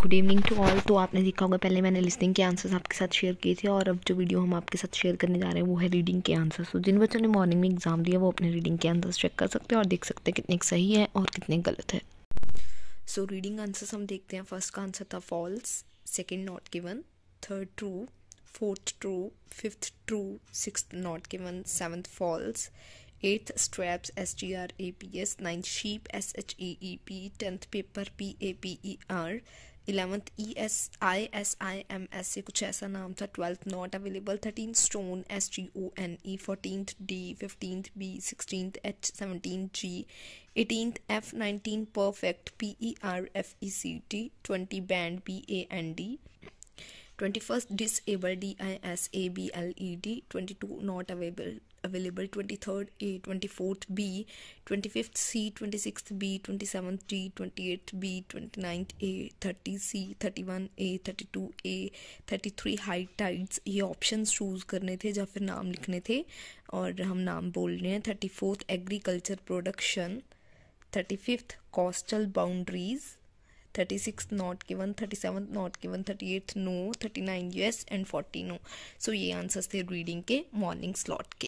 good evening to all तो आपने देखा होगा पहले मैंने लिस्निंग के आंसर्स आपके साथ शेयर किए थे और अब जो वीडियो हम आपके साथ शेयर करने जा रहे हैं वो है रीडिंग के आंसर्स तो जिन बच्चों ने मॉर्निंग में एग्जाम दिया वो अपने रीडिंग के आंसर्स चेक कर सकते हैं और देख सकते हैं कितने सही है और कितने गलत है सो रीडिंग आंसर्स हम देखते हैं फर्स्ट का आंसर था false second not given third true fourth true fifth true six not given seventh false eighth straps S T R A P S ninth sheep S H E E P tenth paper P A P E R eleventh E S I S I M S से कुछ ऐसा नाम था twelfth not available thirteen stone S G O N E fourteen D fifteen B sixteen H seventeen G eighteen F nineteen perfect P E R F E C T twenty band B A N D twenty first disable D I S A B L E D twenty two not available available twenty third A twenty fourth B twenty fifth C twenty six B twenty seventh D twenty eight B twenty ninth A thirty C thirty one A thirty two A thirty three high tides ये option choose करने थे या फिर नाम लिखने थे और हम नाम बोल रहे हैं thirty fourth agriculture production thirty fifth coastal boundaries thirty six not given thirty seven not given thirty eight no thirty nine US and forty no so ये आंसर्स थे रीडिंग के मॉर्निंग स्लॉट के